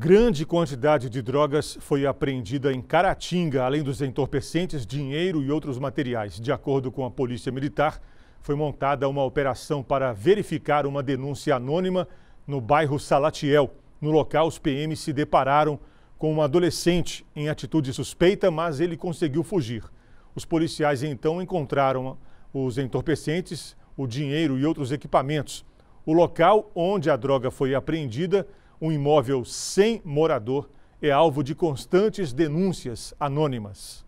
Grande quantidade de drogas foi apreendida em Caratinga, além dos entorpecentes, dinheiro e outros materiais. De acordo com a Polícia Militar, foi montada uma operação para verificar uma denúncia anônima no bairro Salatiel. No local, os PMs se depararam com um adolescente em atitude suspeita, mas ele conseguiu fugir. Os policiais então encontraram os entorpecentes, o dinheiro e outros equipamentos. O local onde a droga foi apreendida um imóvel sem morador é alvo de constantes denúncias anônimas.